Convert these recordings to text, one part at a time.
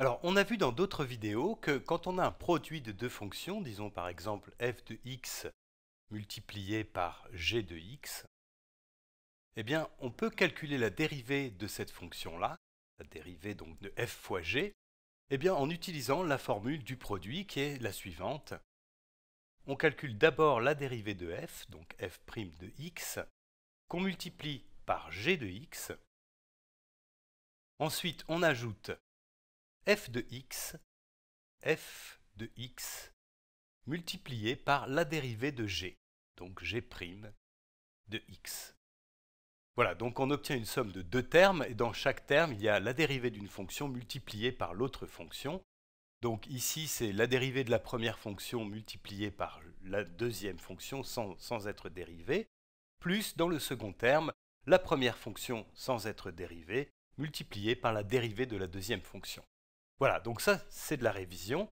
Alors, on a vu dans d'autres vidéos que quand on a un produit de deux fonctions, disons par exemple f de x multiplié par g de x, eh bien, on peut calculer la dérivée de cette fonction-là, la dérivée donc de f fois g, eh bien, en utilisant la formule du produit qui est la suivante. On calcule d'abord la dérivée de f, donc f' de x, qu'on multiplie par g de x. Ensuite, on ajoute f de x, f de x multiplié par la dérivée de g, donc g' de x. Voilà, donc on obtient une somme de deux termes, et dans chaque terme, il y a la dérivée d'une fonction multipliée par l'autre fonction. Donc ici, c'est la dérivée de la première fonction multipliée par la deuxième fonction sans, sans être dérivée, plus dans le second terme, la première fonction sans être dérivée multipliée par la dérivée de la deuxième fonction. Voilà, donc ça c'est de la révision.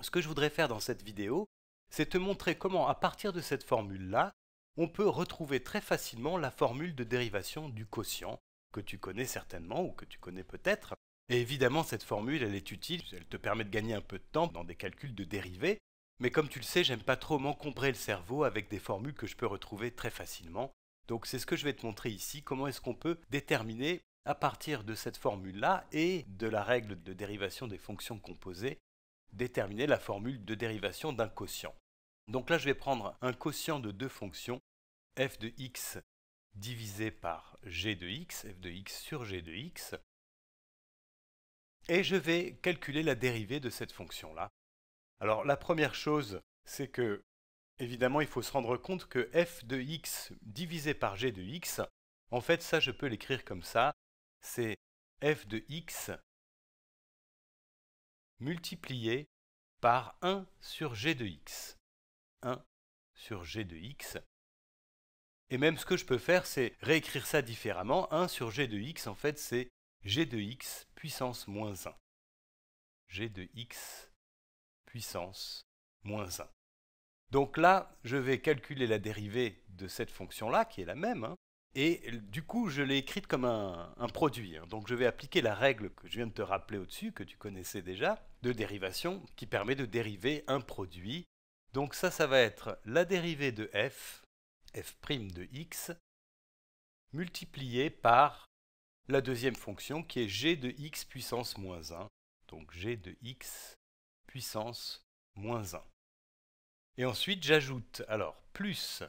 Ce que je voudrais faire dans cette vidéo, c'est te montrer comment à partir de cette formule-là, on peut retrouver très facilement la formule de dérivation du quotient, que tu connais certainement ou que tu connais peut-être. Et évidemment, cette formule, elle est utile, elle te permet de gagner un peu de temps dans des calculs de dérivés, mais comme tu le sais, j'aime pas trop m'encombrer le cerveau avec des formules que je peux retrouver très facilement. Donc c'est ce que je vais te montrer ici, comment est-ce qu'on peut déterminer à partir de cette formule-là et de la règle de dérivation des fonctions composées, déterminer la formule de dérivation d'un quotient. Donc là, je vais prendre un quotient de deux fonctions, f de x divisé par g de x, f de x sur g de x, et je vais calculer la dérivée de cette fonction-là. Alors la première chose, c'est que, évidemment, il faut se rendre compte que f de x divisé par g de x, en fait, ça, je peux l'écrire comme ça c'est f de x multiplié par 1 sur g de x. 1 sur g de x. Et même ce que je peux faire, c'est réécrire ça différemment. 1 sur g de x, en fait, c'est g de x puissance moins 1. g de x puissance moins 1. Donc là, je vais calculer la dérivée de cette fonction-là, qui est la même, hein. Et du coup, je l'ai écrite comme un, produit. Hein. Donc je vais appliquer la règle que je viens de te rappeler au-dessus, que tu connaissais déjà, de dérivation, qui permet de dériver un produit. Donc ça, ça va être la dérivée de f, f' de x, multipliée par la deuxième fonction qui est g de x puissance moins 1. Donc g de x puissance moins 1. Et ensuite, j'ajoute alors plus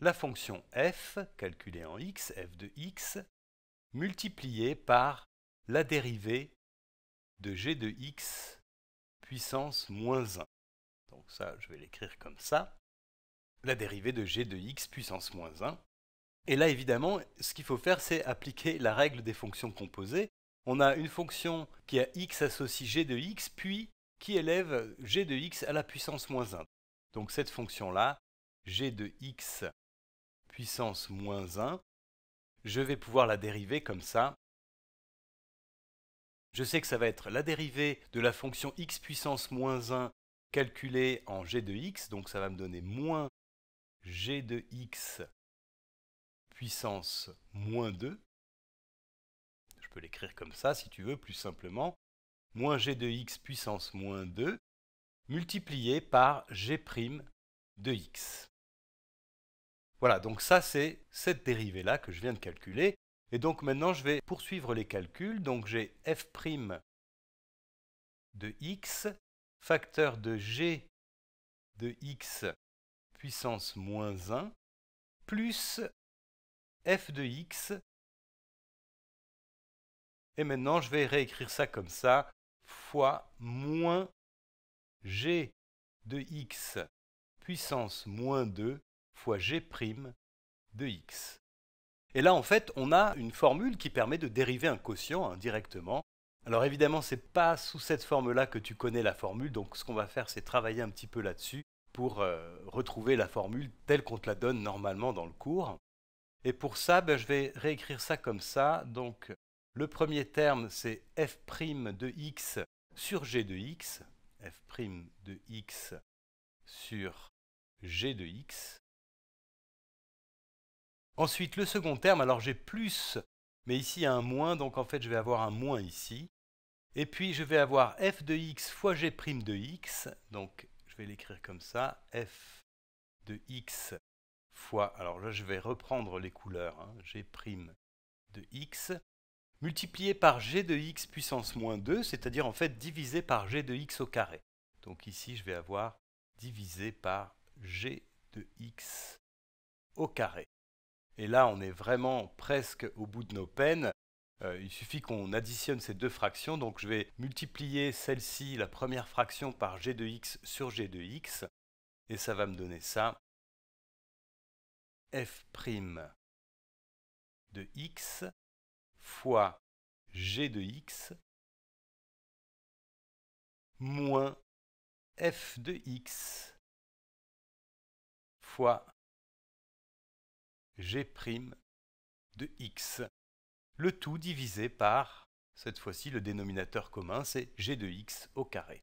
la fonction f, calculée en x, f de x, multipliée par la dérivée de g de x puissance moins 1. Donc ça, je vais l'écrire comme ça. La dérivée de g de x puissance moins 1. Et là, évidemment, ce qu'il faut faire, c'est appliquer la règle des fonctions composées. On a une fonction qui a x associe g de x, puis qui élève g de x à la puissance moins 1. Donc cette fonction-là, g de x puissance moins 1, je vais pouvoir la dériver comme ça. Je sais que ça va être la dérivée de la fonction x puissance moins 1 calculée en g de x, donc ça va me donner moins g de x puissance moins 2. Je peux l'écrire comme ça si tu veux, plus simplement. Moins g de x puissance moins 2 multiplié par g' de x. Voilà, donc ça c'est cette dérivée-là que je viens de calculer. Et donc maintenant je vais poursuivre les calculs. Donc j'ai f' de x, facteur de g de x puissance moins 1, plus f de x. Et maintenant je vais réécrire ça comme ça, fois moins g de x puissance moins 2 fois g' de x. Et là, en fait, on a une formule qui permet de dériver un quotient indirectement. Alors évidemment, ce n'est pas sous cette forme-là que tu connais la formule, donc ce qu'on va faire, c'est travailler un petit peu là-dessus pour euh, retrouver la formule telle qu'on te la donne normalement dans le cours. Et pour ça, ben, je vais réécrire ça comme ça. Donc le premier terme, c'est f' de x sur g de x, f' de x sur g de x. Ensuite, le second terme, alors j'ai plus, mais ici un moins, donc en fait je vais avoir un moins ici. Et puis je vais avoir f de x fois g' de x, donc je vais l'écrire comme ça, f de x fois, alors là je vais reprendre les couleurs, hein, g' de x, multiplié par g de x puissance moins 2, c'est-à-dire en fait divisé par g de x au carré. Donc ici je vais avoir divisé par g de x au carré. Et là, on est vraiment presque au bout de nos peines. Euh, il suffit qu'on additionne ces deux fractions. Donc je vais multiplier celle-ci, la première fraction, par g de x sur g de x. Et ça va me donner ça. f' de x fois g de x moins f de x fois g' de x. Le tout divisé par, cette fois-ci le dénominateur commun, c'est g de x au carré.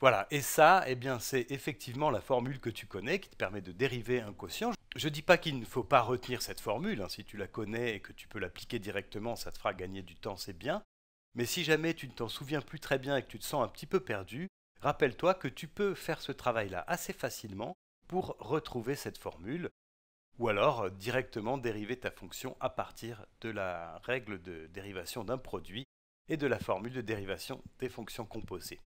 Voilà, et ça, eh bien, c'est effectivement la formule que tu connais qui te permet de dériver un quotient. Je ne dis pas qu'il ne faut pas retenir cette formule, hein, si tu la connais et que tu peux l'appliquer directement, ça te fera gagner du temps, c'est bien. Mais si jamais tu ne t'en souviens plus très bien et que tu te sens un petit peu perdu, rappelle-toi que tu peux faire ce travail-là assez facilement pour retrouver cette formule, ou alors euh, directement dériver ta fonction à partir de la règle de dérivation d'un produit et de la formule de dérivation des fonctions composées.